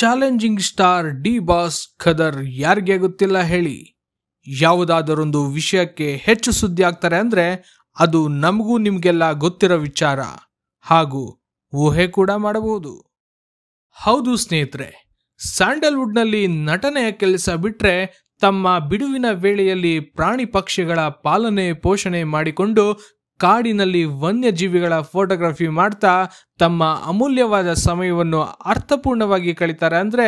challenging star D boss ಖದರ್ ಯಾರಿಗೆ ಗೊತ್ತಿಲ್ಲ ಹೇಳಿ ಯಾವುದಾದರೊಂದು ವಿಷಯಕ್ಕೆ ಹೆಚ್ಚು ಸುದ್ದಿ ಆಗ್ತಾರೆ ಅಂದ್ರೆ ಅದು ನಮಗೂ ನಿಮಗೆಲ್ಲ ಗೊತ್ತಿರೋ ವಿಚಾರ ಹಾಗೂ ಊಹೆ ಕೂಡ ಮಾಡಬಹುದು ಹೌದು ಸ್ನೇಹಿತರೆ ಸ್ಯಾಂಡಲ್ವುಡ್ನಲ್ಲಿ ನಟನೆಯ ಕೆಲಸ ಬಿಟ್ಟರೆ ತಮ್ಮ ಬಿಡುವಿನ ವೇಳೆಯಲ್ಲಿ ಪ್ರಾಣಿ ಪಕ್ಷಿಗಳ ಪಾಲನೆ ಪೋಷಣೆ ಮಾಡಿಕೊಂಡು ಕಾಡಿನಲ್ಲಿ ವನ್ಯಜೀವಿಗಳ ಫೋಟೋಗ್ರಫಿ ಮಾಡ್ತಾ ತಮ್ಮ ಅಮೂಲ್ಯವಾದ ಸಮಯವನ್ನು ಅರ್ಥಪೂರ್ಣವಾಗಿ ಕಳೀತಾರೆ ಅಂದರೆ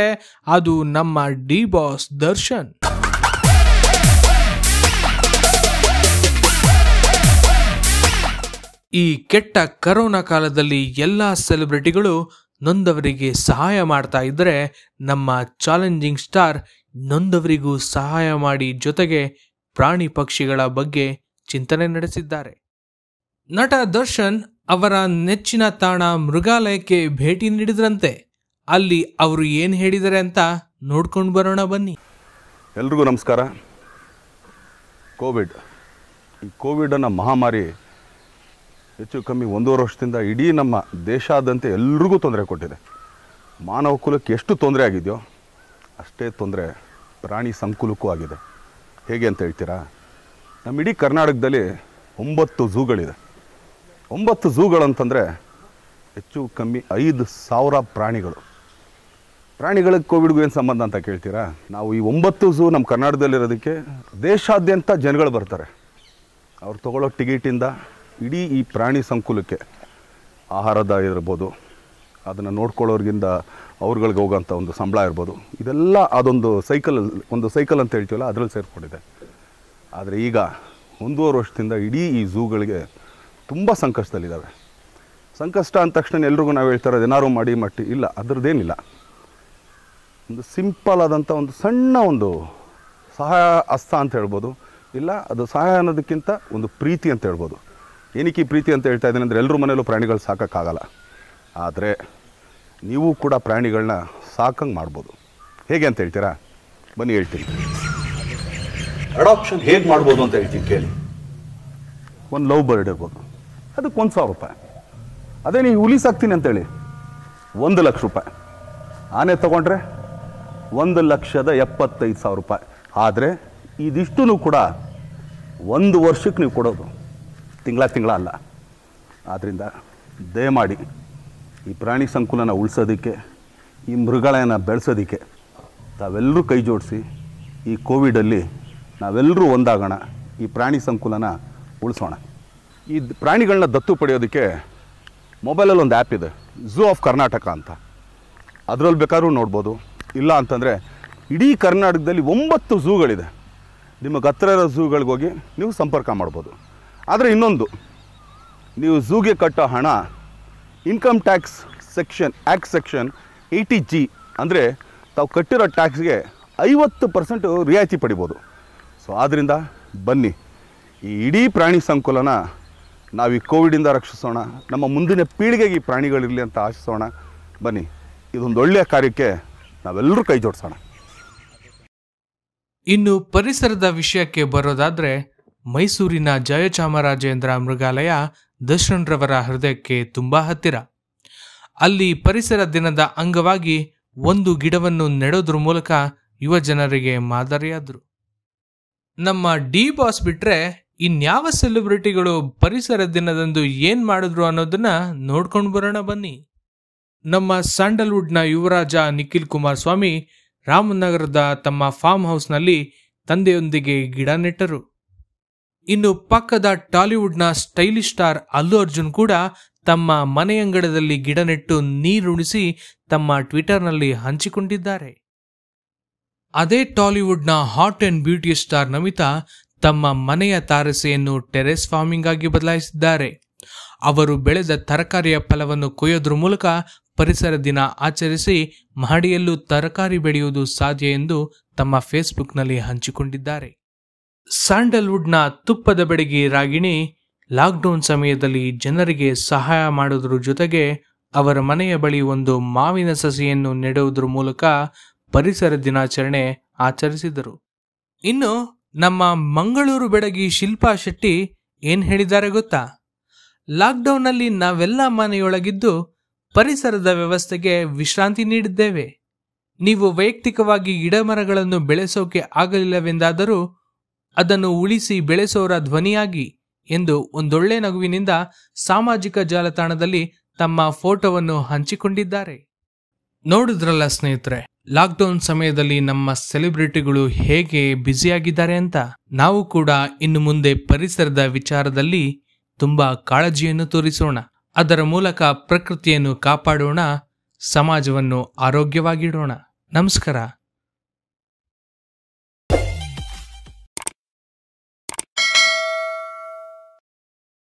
ಅದು ನಮ್ಮ ಡಿ ಬಾಸ್ ದರ್ಶನ್ ಈ ಕೆಟ್ಟ ಕರೋನಾ ಕಾಲದಲ್ಲಿ ಎಲ್ಲ ಸೆಲೆಬ್ರಿಟಿಗಳು ನೊಂದವರಿಗೆ ಸಹಾಯ ಮಾಡ್ತಾ ಇದ್ದರೆ ನಮ್ಮ ಚಾಲೆಂಜಿಂಗ್ ಸ್ಟಾರ್ ನೊಂದವರಿಗೂ ಸಹಾಯ ಮಾಡಿ ಜೊತೆಗೆ ಪ್ರಾಣಿ ಪಕ್ಷಿಗಳ ಬಗ್ಗೆ ಚಿಂತನೆ ನಡೆಸಿದ್ದಾರೆ ನಟ ದರ್ಶನ್ ಅವರ ನೆಚ್ಚಿನ ತಾಣ ಮೃಗಾಲಯಕ್ಕೆ ಭೇಟಿ ನೀಡಿದ್ರಂತೆ ಅಲ್ಲಿ ಅವರು ಏನು ಹೇಳಿದರೆ ಅಂತ ನೋಡ್ಕೊಂಡು ಬರೋಣ ಬನ್ನಿ ಎಲ್ರಿಗೂ ನಮಸ್ಕಾರ ಕೋವಿಡ್ ಈ ಕೋವಿಡ್ ಅನ್ನೋ ಮಹಾಮಾರಿ ಹೆಚ್ಚು ಕಮ್ಮಿ ಒಂದೂವರೆ ವರ್ಷದಿಂದ ಇಡೀ ನಮ್ಮ ದೇಶಾದ್ಯಂತ ಎಲ್ರಿಗೂ ತೊಂದರೆ ಕೊಟ್ಟಿದೆ ಮಾನವ ಕುಲಕ್ಕೆ ಎಷ್ಟು ತೊಂದರೆ ಆಗಿದೆಯೋ ಅಷ್ಟೇ ತೊಂದರೆ ಪ್ರಾಣಿ ಸಂಕುಲಕ್ಕೂ ಆಗಿದೆ ಹೇಗೆ ಅಂತ ಹೇಳ್ತೀರಾ ನಮ್ಮ ಇಡೀ ಕರ್ನಾಟಕದಲ್ಲಿ ಒಂಬತ್ತು ಝೂಗಳಿದೆ ಒಂಬತ್ತು ಝೂಗಳಂತಂದರೆ ಹೆಚ್ಚು ಕಮ್ಮಿ ಐದು ಸಾವಿರ ಪ್ರಾಣಿಗಳು ಪ್ರಾಣಿಗಳಿಗೆ ಕೋವಿಡ್ಗೂ ಏನು ಸಂಬಂಧ ಅಂತ ಕೇಳ್ತೀರಾ ನಾವು ಈ ಒಂಬತ್ತು ಝೂ ನಮ್ಮ ಕರ್ನಾಟಕದಲ್ಲಿರೋದಕ್ಕೆ ದೇಶಾದ್ಯಂತ ಜನಗಳು ಬರ್ತಾರೆ ಅವ್ರು ತಗೊಳ್ಳೋ ಟಿಕೆಟಿಂದ ಇಡೀ ಈ ಪ್ರಾಣಿ ಸಂಕುಲಕ್ಕೆ ಆಹಾರದ ಇರ್ಬೋದು ಅದನ್ನು ನೋಡ್ಕೊಳ್ಳೋರ್ಗಿಂದ ಅವ್ರಗಳಿಗೆ ಹೋಗೋಂಥ ಒಂದು ಸಂಬಳ ಇರ್ಬೋದು ಇದೆಲ್ಲ ಅದೊಂದು ಸೈಕಲ್ ಒಂದು ಸೈಕಲ್ ಅಂತ ಹೇಳ್ತೀವಲ್ಲ ಅದರಲ್ಲಿ ಸೇರಿಕೊಂಡಿದೆ ಆದರೆ ಈಗ ಒಂದೂವರೆ ವರ್ಷದಿಂದ ಇಡೀ ಈ ಝೂಗಳಿಗೆ ತುಂಬ ಸಂಕಷ್ಟದಲ್ಲಿದ್ದಾವೆ ಸಂಕಷ್ಟ ಅಂದ ತಕ್ಷಣ ಎಲ್ರಿಗೂ ನಾವು ಹೇಳ್ತಾ ಇರೋದು ಏನಾರು ಮಾಡಿ ಮಟ್ಟಿ ಇಲ್ಲ ಅದರದ್ದೇನಿಲ್ಲ ಒಂದು ಸಿಂಪಲ್ ಆದಂಥ ಒಂದು ಸಣ್ಣ ಒಂದು ಸಹಾಯ ಹಸ್ತ ಅಂತ ಹೇಳ್ಬೋದು ಇಲ್ಲ ಅದು ಸಹಾಯ ಅನ್ನೋದಕ್ಕಿಂತ ಒಂದು ಪ್ರೀತಿ ಅಂತ ಹೇಳ್ಬೋದು ಏನಕ್ಕೆ ಈ ಪ್ರೀತಿ ಅಂತ ಹೇಳ್ತಾ ಇದ್ದೀನಿ ಅಂದರೆ ಎಲ್ಲರೂ ಮನೆಯಲ್ಲೂ ಪ್ರಾಣಿಗಳು ಸಾಕೋಕ್ಕಾಗಲ್ಲ ಆದರೆ ನೀವು ಕೂಡ ಪ್ರಾಣಿಗಳನ್ನ ಸಾಕಂಗೆ ಮಾಡ್ಬೋದು ಹೇಗೆ ಅಂತ ಹೇಳ್ತೀರಾ ಬನ್ನಿ ಹೇಳ್ತೀನಿ ಅಡಾಪ್ಷನ್ ಹೇಗೆ ಮಾಡ್ಬೋದು ಅಂತ ಹೇಳ್ತೀನಿ ಕೇಳಿ ಒಂದು ಲವ್ ಬರ್ಡ್ ಇರ್ಬೋದು ಅದಕ್ಕೆ ಒಂದು ಸಾವಿರ ರೂಪಾಯಿ ಅದೇ ನೀವು ಹುಲಿ ಸಾಕ್ತೀನಿ ಅಂತೇಳಿ ಒಂದು ಲಕ್ಷ ರೂಪಾಯಿ ಆನೆ ತೊಗೊಂಡ್ರೆ ಒಂದು ಲಕ್ಷದ ಎಪ್ಪತ್ತೈದು ಸಾವಿರ ರೂಪಾಯಿ ಆದರೆ ಇದಿಷ್ಟು ಕೂಡ ಒಂದು ವರ್ಷಕ್ಕೆ ನೀವು ಕೊಡೋದು ತಿಂಗಳ ತಿಂಗಳ ಅಲ್ಲ ಆದ್ದರಿಂದ ದಯಮಾಡಿ ಈ ಪ್ರಾಣಿ ಸಂಕುಲನ ಉಳಿಸೋದಕ್ಕೆ ಈ ಮೃಗಾಲಯನ ಬೆಳೆಸೋದಕ್ಕೆ ತಾವೆಲ್ಲರೂ ಕೈ ಜೋಡಿಸಿ ಈ ಕೋವಿಡಲ್ಲಿ ನಾವೆಲ್ಲರೂ ಒಂದಾಗೋಣ ಈ ಪ್ರಾಣಿ ಸಂಕುಲನ ಉಳಿಸೋಣ ಈ ಪ್ರಾಣಿಗಳನ್ನ ದತ್ತು ಪಡೆಯೋದಕ್ಕೆ ಮೊಬೈಲಲ್ಲಿ ಒಂದು ಆ್ಯಪ್ ಇದೆ ಝೂ ಆಫ್ ಕರ್ನಾಟಕ ಅಂತ ಅದರಲ್ಲಿ ಬೇಕಾದ್ರೂ ನೋಡ್ಬೋದು ಇಲ್ಲ ಅಂತಂದರೆ ಇಡೀ ಕರ್ನಾಟಕದಲ್ಲಿ ಒಂಬತ್ತು ಝೂಗಳಿದೆ ನಿಮಗೆ ಹತ್ರ ಇರೋ ಹೋಗಿ ನೀವು ಸಂಪರ್ಕ ಮಾಡ್ಬೋದು ಆದರೆ ಇನ್ನೊಂದು ನೀವು ಝೂಗೆ ಕಟ್ಟೋ ಹಣ income tax section act section eighty G ಅಂದರೆ ತಾವು ಕಟ್ಟಿರೋ ಟ್ಯಾಕ್ಸ್ಗೆ ಐವತ್ತು ಪರ್ಸೆಂಟು ರಿಯಾಯಿತಿ ಪಡಿಬೋದು ಸೊ ಆದ್ದರಿಂದ ಬನ್ನಿ ಈ ಇಡೀ ಪ್ರಾಣಿ ಸಂಕುಲನ ನಾವು ಈ ಕೋವಿಡಿಂದ ರಕ್ಷಿಸೋಣ ನಮ್ಮ ಮುಂದಿನ ಪೀಳಿಗೆಗೆ ಈ ಪ್ರಾಣಿಗಳಿರಲಿ ಅಂತ ಆಶಿಸೋಣ ಬನ್ನಿ ಇದೊಂದು ಒಳ್ಳೆಯ ಕಾರ್ಯಕ್ಕೆ ನಾವೆಲ್ಲರೂ ಕೈ ಜೋಡಿಸೋಣ ಇನ್ನು ಪರಿಸರದ ವಿಷಯಕ್ಕೆ ಬರೋದಾದರೆ ಮೈಸೂರಿನ ಜಯಚಾಮರಾಜೇಂದ್ರ ಮೃಗಾಲಯ ದರ್ಶನ್ರವರ ಹೃದಯಕ್ಕೆ ತುಂಬ ಹತ್ತಿರ ಅಲ್ಲಿ ಪರಿಸರ ದಿನದ ಅಂಗವಾಗಿ ಒಂದು ಗಿಡವನ್ನು ನೆಡೋದ್ರ ಮೂಲಕ ಯುವ ಜನರಿಗೆ ಮಾದರಿಯಾದರು ನಮ್ಮ ಡಿ ಬಾಸ್ ಬಿಟ್ರೆ ಇನ್ಯಾವ ಸೆಲೆಬ್ರಿಟಿಗಳು ಪರಿಸರ ದಿನದಂದು ಏನ್ ಮಾಡಿದ್ರು ಅನ್ನೋದನ್ನ ನೋಡ್ಕೊಂಡು ಬರೋಣ ಬನ್ನಿ ನಮ್ಮ ಸ್ಯಾಂಡಲ್ವುಡ್ ನ ಯುವರಾಜ ನಿಖಿಲ್ ಕುಮಾರ್ ಸ್ವಾಮಿ ರಾಮನಗರದ ತಮ್ಮ ಫಾರ್ಮ್ ಹೌಸ್ನಲ್ಲಿ ತಂದೆಯೊಂದಿಗೆ ಗಿಡ ನೆಟ್ಟರು ಇನ್ನು ಪಕ್ಕದ ಟಾಲಿವುಡ್ ನ ಸ್ಟೈಲಿಶ್ ಸ್ಟಾರ್ ಅಲ್ಲು ಅರ್ಜುನ್ ಕೂಡ ತಮ್ಮ ಮನೆಯಂಗಡದಲ್ಲಿ ಗಿಡ ನೆಟ್ಟು ನೀರುಣಿಸಿ ತಮ್ಮ ಟ್ವಿಟರ್ನಲ್ಲಿ ಹಂಚಿಕೊಂಡಿದ್ದಾರೆ ಅದೇ ಟಾಲಿವುಡ್ನ hot and beauty star Namitha ತಮ್ಮ ಮನೆಯ ತಾರಸೆಯನ್ನು ಟೆರೆಸ್ ಫಾರ್ಮಿಂಗ್ ಆಗಿ ಬದಲಾಯಿಸಿದ್ದಾರೆ ಅವರು ಬೆಳೆದ ತರಕಾರಿಯ ಫಲವನ್ನು ಕೊಯ್ಯೋದ್ರ ಮೂಲಕ ಪರಿಸರ ದಿನ ಆಚರಿಸಿ ಮಹಡಿಯಲ್ಲೂ ತರಕಾರಿ ಬೆಳೆಯುವುದು ಸಾಧ್ಯ ಎಂದು ತಮ್ಮ ಫೇಸ್ಬುಕ್ನಲ್ಲಿ ಹಂಚಿಕೊಂಡಿದ್ದಾರೆ ಸ್ಯಾಂಡಲ್ವುಡ್ನ ತುಪ್ಪದ ಬೆಡಗಿ ರಾಗಿಣಿ ಲಾಕ್ಡೌನ್ ಸಮಯದಲ್ಲಿ ಜನರಿಗೆ ಸಹಾಯ ಮಾಡುವುದರ ಜೊತೆಗೆ ಅವರ ಮನೆಯ ಬಳಿ ಒಂದು ಮಾವಿನ ಸಸಿಯನ್ನು ನೆಡುವುದರ ಮೂಲಕ ಪರಿಸರ ದಿನಾಚರಣೆ ಆಚರಿಸಿದರು ಇನ್ನು ನಮ್ಮ ಮಂಗಳೂರು ಬೆಡಗಿ ಶಿಲ್ಪಾ ಶೆಟ್ಟಿ ಏನ್ ಹೇಳಿದ್ದಾರೆ ಗೊತ್ತಾ ಲಾಕ್ಡೌನ್ನಲ್ಲಿ ನಾವೆಲ್ಲ ಮನೆಯೊಳಗಿದ್ದು ಪರಿಸರದ ವ್ಯವಸ್ಥೆಗೆ ವಿಶ್ರಾಂತಿ ನೀಡಿದ್ದೇವೆ ನೀವು ವೈಯಕ್ತಿಕವಾಗಿ ಗಿಡಮರಗಳನ್ನು ಬೆಳೆಸೋಕೆ ಆಗಲಿಲ್ಲವೆಂದಾದರೂ ಅದನ್ನು ಉಳಿಸಿ ಬೆಳೆಸೋರ ಧ್ವನಿಯಾಗಿ ಎಂದು ಒಂದೊಳ್ಳೆ ನಗುವಿನಿಂದ ಸಾಮಾಜಿಕ ಜಾಲತಾಣದಲ್ಲಿ ತಮ್ಮ ಫೋಟೋವನ್ನು ಹಂಚಿಕೊಂಡಿದ್ದಾರೆ ನೋಡಿದ್ರಲ್ಲ ಸ್ನೇಹಿತರೆ ಲಾಕ್ಡೌನ್ ಸಮಯದಲ್ಲಿ ನಮ್ಮ ಸೆಲೆಬ್ರಿಟಿಗಳು ಹೇಗೆ ಬ್ಯುಸಿಯಾಗಿದ್ದಾರೆ ಅಂತ ನಾವು ಕೂಡ ಇನ್ನು ಮುಂದೆ ಪರಿಸರದ ವಿಚಾರದಲ್ಲಿ ತುಂಬಾ ಕಾಳಜಿಯನ್ನು ತೋರಿಸೋಣ ಅದರ ಮೂಲಕ ಪ್ರಕೃತಿಯನ್ನು ಕಾಪಾಡೋಣ ಸಮಾಜವನ್ನು ಆರೋಗ್ಯವಾಗಿಡೋಣ ನಮಸ್ಕಾರ